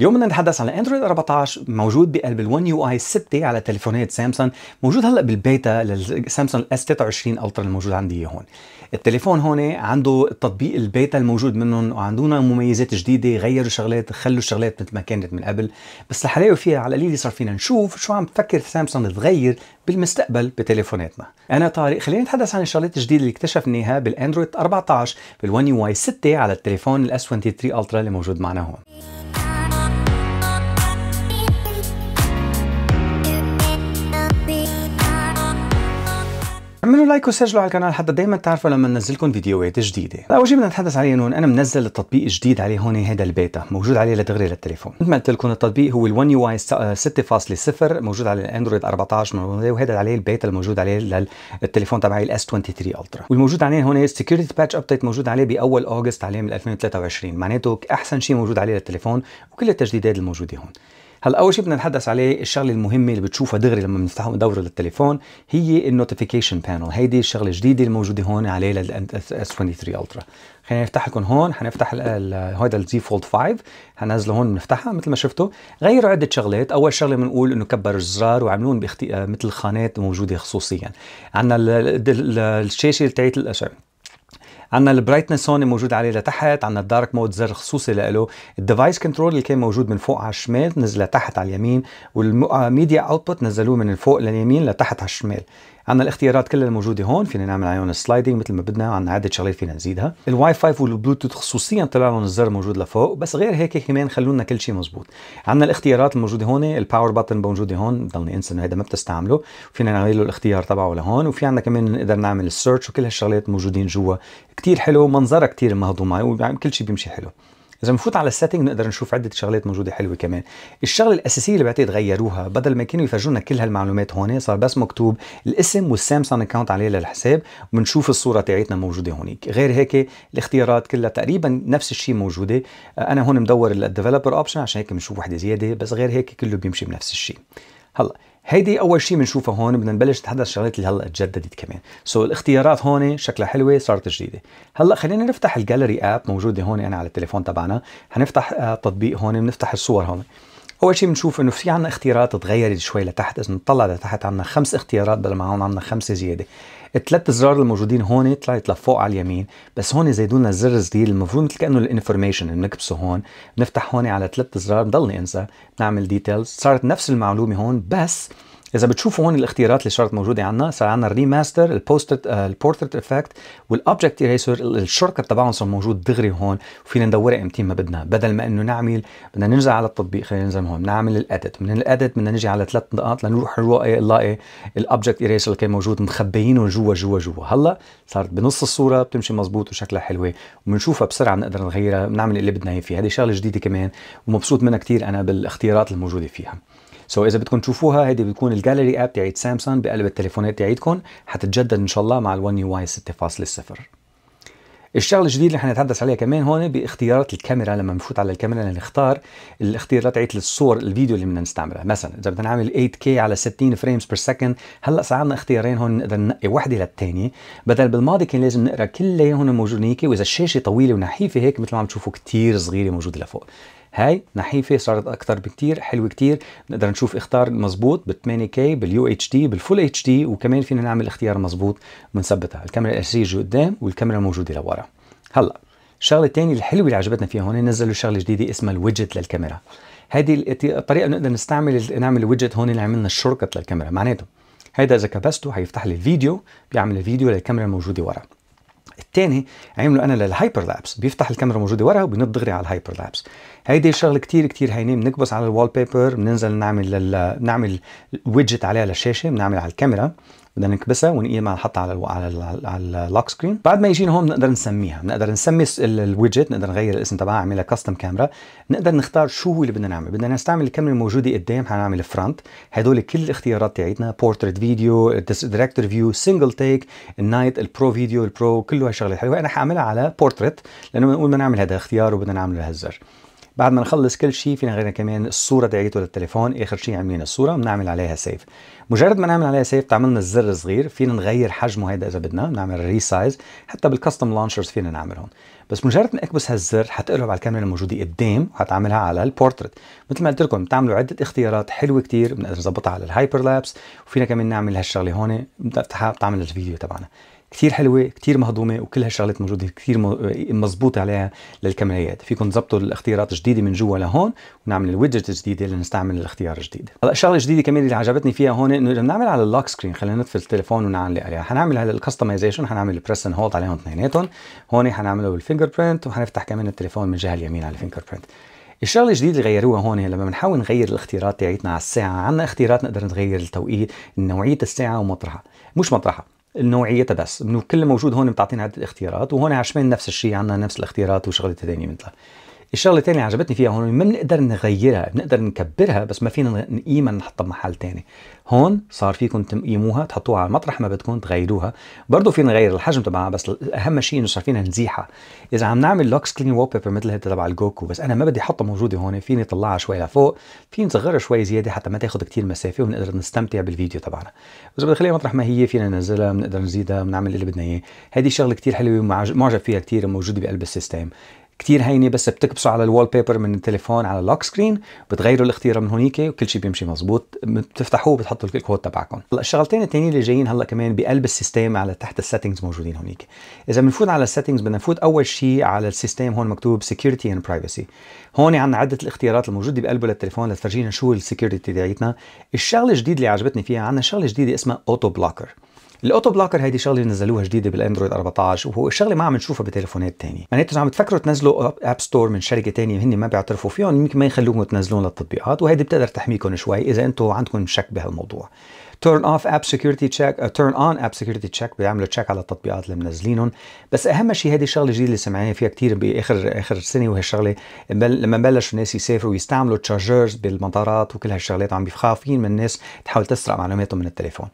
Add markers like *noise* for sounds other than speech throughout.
اليوم بدنا نتحدث عن اندرويد 14 موجود بقلب ال1 يو اي 6 على تليفونات سامسونج موجود هلا بالبيتا للسامسونج اس 23 الترا الموجود عندي هون التليفون هون عنده التطبيق البيتا الموجود منهم وعندونا مميزات جديده غيروا شغلات خلوا الشغلات مثل ما كانت من قبل بس الحلاوه فيها على القليل صار فينا نشوف شو عم تفكر سامسونج تغير بالمستقبل بتليفوناتنا انا طارق خلينا نتحدث عن الشغلات الجديده اللي اكتشفناها بالاندرويد 14 بال1 يو اي 6 على التليفون الاس 23 الترا اللي موجود معنا هون اعملوا لايك وسجلوا على القناه حتى دائما تعرفوا لما ننزل لكم فيديوهات جديده اول شيء بدنا نتحدث عليه هون انا منزل التطبيق جديد عليه هون هذا البيتا موجود عليه لدغري للتليفون مثل ما قلت لكم التطبيق هو ال1 يو اي 6.0 موجود على الاندرويد 14 وهذا عليه البيتا الموجود عليه للتليفون تبعي الاس 23 الترا والموجود عليه هون السكيورتي باتش ابديت موجود عليه باول اوغست عليه من 2023 معناته احسن شيء موجود عليه للتليفون وكل التجديدات الموجوده هون هلا اول شيء بدنا نتحدث عليه الشغله المهمه اللي بتشوفها دغري لما بنفتح ندور للتليفون هي النوتيفيكيشن بانل هيدي الشغله الجديده الموجوده هون عليه للاس 23 الترا خلينا نفتح لكم هون حنفتح هيدا الزي فولد 5 حنزله هون بنفتحها مثل ما شفتوا غيروا عده شغلات اول شغله بنقول انه كبروا الزرار وعملون باختي... آه، مثل خانات موجوده خصوصيا عندنا الشاشه تاعت آه، عندنا البرايتنس هون موجود عليه لتحت عندنا الدارك مود زر خصوصي له الديفايس كنترول اللي كان موجود من فوق على الشمال نزل لتحت على اليمين والميديا اوتبوت نزلوه من فوق لليمين لتحت على الشمال عندنا الاختيارات كلها الموجوده هون فينا نعمل عليهم السلايدنج مثل ما بدنا عندنا عده شغلات فينا نزيدها الواي فاي والبلوتوث خصوصيا طلع لهم الزر موجود لفوق بس غير هيك كمان خلوا لنا كل شيء مزبوط عندنا الاختيارات الموجوده هون الباور بتن موجوده هون ضلني انسى انه هذا ما بتستعمله فينا نغير له الاختيار تبعه لهون وفي عندنا كمان نقدر نعمل السيرش وكل هالشغلات موجودين جوا كثير حلو منظرها كثير مهضومه وكل يعني شيء بيمشي حلو اذا بنفوت على السيتنج نقدر نشوف عده شغلات موجوده حلوه كمان الشغله الاساسيه اللي بعتقد غيروها بدل ما كانوا يفرجوا لنا كل هالمعلومات هون صار بس مكتوب الاسم والسامسونج اكونت عليه للحساب وبنشوف الصوره تاعتنا موجوده هونيك غير هيك الاختيارات كلها تقريبا نفس الشيء موجوده آه، انا هون مدور الديفلوبر اوبشن عشان هيك بنشوف وحده زياده بس غير هيك كله بيمشي بنفس الشيء هلا هيدي اول شيء بنشوفه هون بدنا نبلش نتحدث الشغلات اللي هلا تجددت كمان سو so, الاختيارات هون شكلها حلوه صارت جديده هلا خلينا نفتح الجاليري اب موجوده هون انا على التليفون تبعنا حنفتح آه، تطبيق هون بنفتح الصور هون اول شيء بنشوف انه في عنا اختيارات تغيرت شوي لتحت اذا نطلع لتحت عنا خمس اختيارات بدل ما عنا خمسه زياده الثلاث زرار الموجودين هون طلعت لفوق على اليمين بس هون زيدونا زر صغير المفروض مثل كانه الانفورميشن بنكبسه هون بنفتح هون على ثلاث زرار ضلني انسى بنعمل ديتيلز صارت نفس المعلومه هون بس اذا بتشوفوا هون الاختيارات اللي صارت موجوده عندنا صار عندنا الريماستر البوستر البورتريت افكت والاوبجكت ايريسر الشورت تبعهم صار موجود دغري هون وفينا ندورها امتى ما بدنا بدل ما انه نعمل بدنا ننزل على التطبيق خلينا ننزل هون نعمل الاديت من الاديت بدنا نجي على ثلاث نقاط لنروح نلاقي الاوبجكت ايريسر اللي كان موجود مخبيينه جوا جوا جوا هلا صارت بنص الصوره بتمشي مزبوط وشكلها حلوه وبنشوفها بسرعه بنقدر نغيرها بنعمل اللي بدنا اياه فيها هذه شغله جديده كمان ومبسوط منها كثير انا بالاختيارات الموجوده فيها سو so, اذا بدكم تشوفوها هيدي بتكون الجاليري اب تاعت سامسونج بقلب التليفونات تاعتكم حتتجدد ان شاء الله مع ال1 يو واي 6.0 الشغله الجديده اللي حنتحدث عليها كمان هون باختيارات الكاميرا لما بنفوت على الكاميرا نختار الاختيارات تاعت الصور الفيديو اللي بدنا نستعملها مثلا اذا بدنا نعمل 8K على 60 فريمز بير سكند هلا صار عندنا اختيارين هون اذا ننقي وحده للثانيه بدل بالماضي كان لازم نقرا هون موجودين هيك واذا الشاشه طويله ونحيفه هيك مثل ما عم تشوفوا كثير صغيره موجوده لفوق هاي نحيفه صارت اكثر بكتير حلوه كتير بنقدر نشوف اختار مزبوط بال 8 كي باليو اتش دي بالفول اتش دي وكمان فينا نعمل اختيار مزبوط ونثبتها الكاميرا الاساسيه قدام والكاميرا الموجوده لورا هلا الشغله الثانيه الحلوه اللي عجبتنا فيها هون نزلوا شغله جديده اسمها الويدجت للكاميرا هذه الطريقه نقدر نستعمل نعمل ويدجت هون اللي عملنا الشورت للكاميرا معناته هيدا اذا كبسته حيفتح لي الفيديو بيعمل الفيديو للكاميرا الموجوده ورا الثاني عملوا انا للهايبر لابس بيفتح الكاميرا موجوده ورا وبنط دغري على الهايبر لابس هيدي شغله كثير كثير هينه بنكبس على الوال بيبر بننزل نعمل لل... نعمل ويدجت عليها للشاشه بنعمل على الكاميرا بدنا نكبسها ونقيمها نحطها على الو... على ال... على اللوك سكرين بعد ما يجينا هون بنقدر نسميها بنقدر نسمي الويدجت نقدر نغير الاسم تبعها اعملها كاستم كاميرا نقدر نختار شو هو اللي بدنا نعمل بدنا نستعمل الكاميرا الموجوده قدام حنعمل فرونت هدول كل الاختيارات تاعتنا بورتريت فيديو دايركتور فيو سنجل تيك النايت البرو فيديو البرو كله هالشغله حلوه انا حاعملها على بورتريت لانه بنقول بدنا نعمل هذا اختيار وبدنا نعمل هالزر بعد ما نخلص كل شيء فينا غيرنا كمان الصوره تاعيته للتليفون اخر شيء عاملين الصوره بنعمل عليها سيف مجرد ما نعمل عليها سيف تعملنا الزر صغير فينا نغير حجمه هيدا اذا بدنا نعمل ريسايز حتى بالكستم لانشرز فينا نعملهم بس مجرد ما اكبس هالزر حتقلب على الكاميرا الموجوده قدام وحتعملها على البورتريت مثل ما قلت لكم بتعملوا عده اختيارات حلوه كثير بنقدر نظبطها على الهايبر لابس وفينا كمان نعمل هالشغله هون بتعمل الفيديو تبعنا كثير حلوه كثير مهضومه وكل هالشغلات موجوده كثير مزبوطه عليها للكماليات فيكم تظبطوا الاختيارات الجديده من جوا لهون ونعمل الويدجت الجديده لنستعمل الاختيار الجديد هلا الشغله الجديده كمان اللي عجبتني فيها هون انه اذا بنعمل على اللوك سكرين خلينا نطفي التليفون ونعلق عليها حنعمل هلا الكستمايزيشن حنعمل البريس اند هولد عليهم اثنيناتهم هون حنعمله بالفينجر برنت وحنفتح كمان التليفون من الجهه اليمين على الفينجر برنت الشغله الجديده اللي غيروها هون لما بنحاول نغير الاختيارات تاعتنا على الساعه عندنا اختيارات نقدر نغير التوقيت نوعيه الساعه ومطرحها مش مطرحها النوعية بس انه كل موجود هون بتعطينا عده اختيارات وهون على الشمال نفس الشيء عندنا نفس الاختيارات وشغله ثانيه مثلها الشغله الثانيه عجبتني فيها هون ما بنقدر نغيرها بنقدر نكبرها بس ما فينا نقيمها نحطها بمحل ثاني هون صار فيكم تقيموها تحطوها على مطرح ما بدكم تغيروها برضه فينا نغير الحجم تبعها بس اهم شيء انه صار فينا نزيحها اذا عم نعمل لوك سكرين وول بيبر مثل هيدا تبع الجوكو بس انا ما بدي احطها موجوده هون فيني طلعها شوي لفوق فيني نصغرها شوي زياده حتى ما تاخذ كثير مسافه ونقدر نستمتع بالفيديو تبعنا اذا بدي اخليها مطرح ما هي فينا ننزلها بنقدر نزيدها بنعمل اللي بدنا اياه هذه شغله كثير حلوه ومعجب فيها كثير موجوده بقلب السيستم كتير هينه بس بتكبسوا على الوول بيبر من التليفون على اللوك سكرين بتغيروا الاختيار من هونيك وكل شيء بيمشي مزبوط بتفتحوه بتحطوا الكود تبعكم هلا الشغلتين التانيين اللي جايين هلا كمان بقلب السيستم على تحت السيتنجز موجودين هونيك اذا بنفوت على السيتنجز بدنا نفوت اول شيء على السيستم هون مكتوب سكيورتي اند برايفسي هون عندنا عده الاختيارات الموجوده بقلبه للتليفون لتفرجينا شو السكيورتي تبعيتنا الشغله الجديده اللي عجبتني فيها عندنا شغله جديده اسمها اوتو بلوكر الاوتو بلوكر هيدي شغله نزلوها جديده بالاندرويد 14 وهو الشغله ما عم نشوفها بتليفونات ثانيه معناته عم تفكروا تنزلوا اب ستور من شركه ثانيه هن ما بيعترفوا فيهم يمكن ما يخلوكم تنزلون للتطبيقات وهيدي بتقدر تحميكم شوي اذا انتم عندكم شك بهالموضوع turn off app security check uh, turn on app security check بيعملوا تشيك على التطبيقات اللي منزلينهم بس اهم شيء هذه الشغله الجديده اللي سمعنا فيها كثير باخر اخر سنه وهالشغله لما بلشوا الناس يسافروا ويستعملوا تشارجرز بالمطارات وكل هالشغلات عم بيخافين من الناس تحاول تسرق معلوماتهم من التليفون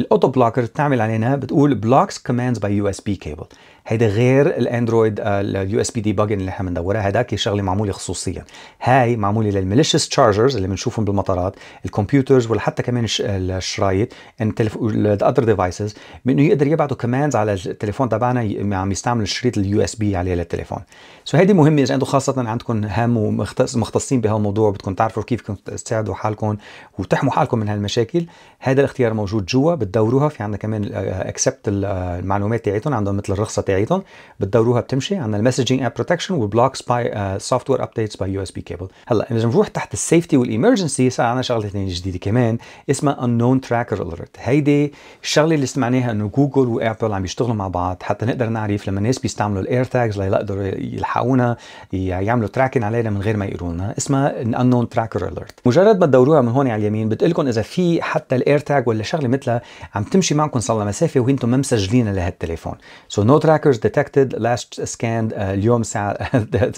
الاوتو بلوكر بتعمل علينا بتقول blocks commands by USB cable هيدا غير الاندرويد اليو اس بي دي اللي احنا بندورها هداك شغله معموله خصوصيا هاي معموله للميليشيس تشارجرز اللي بنشوفهم بالمطارات الكمبيوترز ولا حتى كمان الشرايط الاذر ديفايسز بانه يقدر يبعثوا كوماندز على التليفون تبعنا يعني عم يستعمل الشريط اليو اس بي عليه للتليفون سو هيدي مهمه اذا انتم خاصه عندكم هم ومختصين بهالموضوع بدكم تعرفوا كيف كنتوا تساعدوا حالكم وتحموا حالكم من هالمشاكل هذا الاختيار موجود جوا بتدوروها في عندنا كمان اكسبت آه، آه، المعلومات تاعتهم عندهم مثل الرخصه تاعتهم بتاعتهم بتدوروها بتمشي عندنا المسجنج اب بروتكشن وبلوكس باي سوفت وير ابديتس باي يو اس بي كيبل هلا اذا بنروح تحت السيفتي والامرجنسي صار عندنا شغله ثانيه جديده كمان اسمها انون تراكر اليرت هيدي الشغله اللي سمعناها انه جوجل وابل عم يشتغلوا مع بعض حتى نقدر نعرف لما الناس بيستعملوا الاير تاجز ليقدروا يلحقونا يعملوا تراكن علينا من غير ما يقولوا لنا اسمها انون تراكر اليرت مجرد ما تدوروها من هون على اليمين بتقول اذا في حتى الاير تاج ولا شغله مثلها عم تمشي معكم صار لها مسافه وانتم ما مسجلينها لهالتليفون سو نو تراكر hackers detected last scanned آه، اليوم الساعه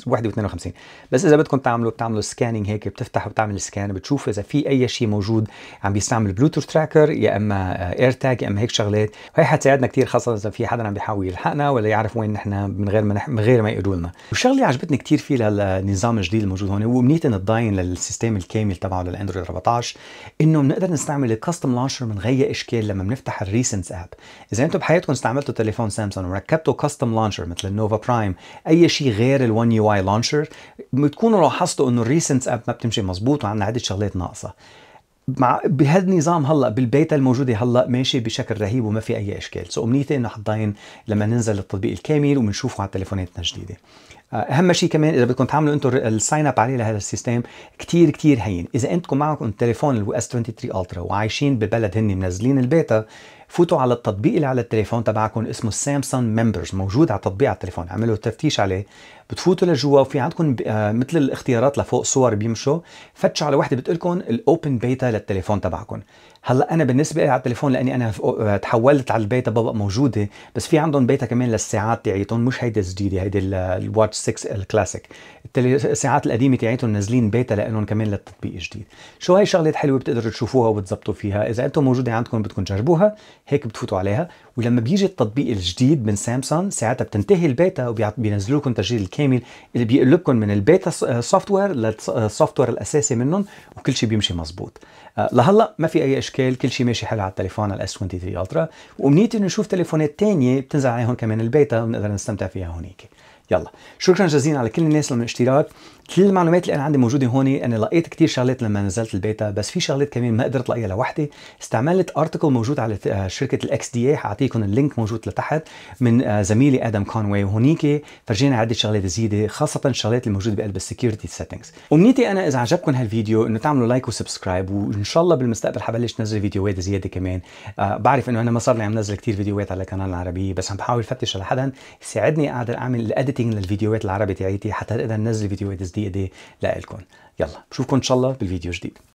1:52 *laughs* بس اذا بدكم تعملوا بتعملوا سكاننج هيك بتفتح وبتعمل سكان بتشوف اذا في اي شيء موجود عم بيستعمل بلوتوث تراكر يا اما اير تاج يا اما هيك شغلات وهي حتساعدنا كثير خاصه اذا في حدا عم بيحاول يلحقنا ولا يعرف وين نحن من غير ما من غير ما يقولوا لنا والشغله اللي عجبتني كثير فيه للنظام الجديد الموجود هون ان الداين للسيستم الكامل تبعه للاندرويد 14 انه بنقدر نستعمل الكاستم لانشر من غير اشكال لما بنفتح الريسنس اب اذا انتم بحياتكم استعملتوا تليفون سامسونج وركبتوا حطوا كاستم لانشر مثل النوفا برايم اي شيء غير ال1 يو اي لانشر بتكونوا لاحظتوا انه الريسنت اب ما بتمشي مزبوط وعندنا عده شغلات ناقصه مع بهالنظام هلا بالبيتا الموجوده هلا ماشي بشكل رهيب وما في اي اشكال سو امنيتي انه حتضاين لما ننزل التطبيق الكامل وبنشوفه على تليفوناتنا الجديده آه، اهم شيء كمان اذا بدكم تعملوا انتم الساين اب عليه لهذا السيستم كثير كثير هين اذا انتم معكم تليفون الاس 23 الترا وعايشين ببلد هن منزلين البيتا فوتوا على التطبيق اللي على التليفون تبعكم اسمه سامسونج ممبرز موجود على تطبيق على التليفون اعملوا تفتيش عليه بتفوتوا لجوا وفي عندكم آه، مثل الاختيارات لفوق صور بيمشوا فتشوا على وحده بتقول لكم الاوبن بيتا للتليفون تبعكم هلا انا بالنسبه لي على التليفون لاني انا آه، تحولت على البيتا بابا موجوده بس في عندهم بيتا كمان للساعات تاعيتهم مش هيدي الجديده هيدي الواتش 6 الكلاسيك الساعات القديمه تاعيتهم نازلين بيتا لانهم كمان للتطبيق الجديد شو هاي شغله حلوه بتقدروا تشوفوها وتظبطوا فيها اذا انتم موجوده عندكم بدكم تجربوها هيك بتفوتوا عليها ولما بيجي التطبيق الجديد من سامسونج ساعتها بتنتهي البيتا وبينزلوا لكم تسجيل الكامل كامل اللي بيقلبكم من البيتا سوفت وير للسوفت وير الاساسي منهم وكل شيء بيمشي مزبوط آه، لهلا ما في اي اشكال كل شيء ماشي حلو على التليفون الاس 23 الترا وامنيتي انه نشوف تليفونات ثانيه بتنزل عليهم كمان البيتا بنقدر نستمتع فيها هونيك يلا شكرا جزيلا على كل الناس اللي الاشتراك كل المعلومات اللي انا عندي موجوده هون انا لقيت كثير شغلات لما نزلت البيتا بس في شغلات كمان ما قدرت الاقيها لوحدي استعملت ارتكل موجود على آه، شركه الاكس دي اي حاعطيكم اللينك موجود لتحت من آه، زميلي ادم كونواي هونيك فرجينا عده شغلات زيدة خاصه الشغلات الموجوده بقلب السكيورتي سيتنجز امنيتي انا اذا عجبكم هالفيديو انه تعملوا لايك وسبسكرايب وان شاء الله بالمستقبل حبلش نزل فيديوهات زياده كمان آه بعرف انه انا ما صار لي عم نزل كثير فيديوهات على القناه العربيه بس عم بحاول فتش على حدا يساعدني اقدر اعمل الاديتنج ريتنج للفيديوهات العربي تاعيتي حتى نقدر ننزل فيديوهات جديده إيه، لكم يلا بشوفكم ان شاء الله بالفيديو جديد